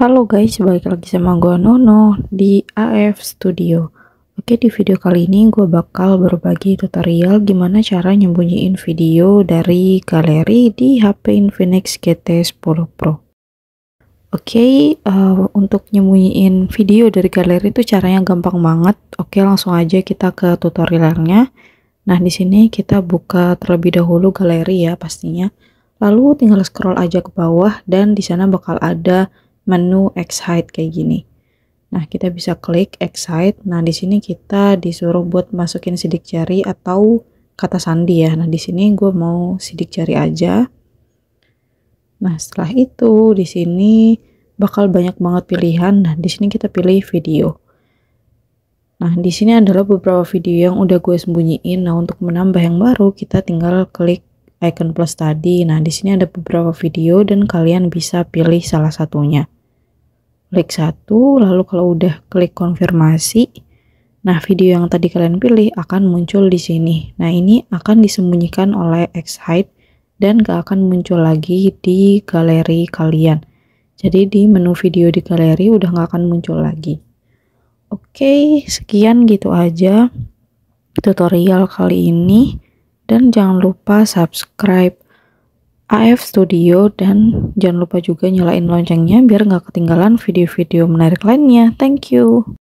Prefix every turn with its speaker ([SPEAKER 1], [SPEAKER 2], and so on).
[SPEAKER 1] Halo guys, balik lagi sama gue Nono di AF Studio Oke, di video kali ini gue bakal berbagi tutorial gimana cara nyembunyiin video dari galeri di HP Infinix GT10 Pro Oke, uh, untuk nyembunyiin video dari galeri itu caranya gampang banget Oke, langsung aja kita ke tutorialnya Nah, di sini kita buka terlebih dahulu galeri ya pastinya Lalu tinggal scroll aja ke bawah dan di sana bakal ada menu excite kayak gini. Nah, kita bisa klik excite. Nah, di sini kita disuruh buat masukin sidik jari atau kata sandi ya. Nah, di sini gue mau sidik jari aja. Nah, setelah itu di sini bakal banyak banget pilihan. Nah, di sini kita pilih video. Nah, di sini adalah beberapa video yang udah gue sembunyiin. Nah, untuk menambah yang baru, kita tinggal klik icon plus tadi. Nah, di sini ada beberapa video dan kalian bisa pilih salah satunya klik satu lalu kalau udah klik konfirmasi nah video yang tadi kalian pilih akan muncul di sini nah ini akan disembunyikan oleh X Xhide dan gak akan muncul lagi di galeri kalian jadi di menu video di galeri udah gak akan muncul lagi oke sekian gitu aja tutorial kali ini dan jangan lupa subscribe AF Studio dan jangan lupa juga nyalain loncengnya biar nggak ketinggalan video-video menarik lainnya. Thank you.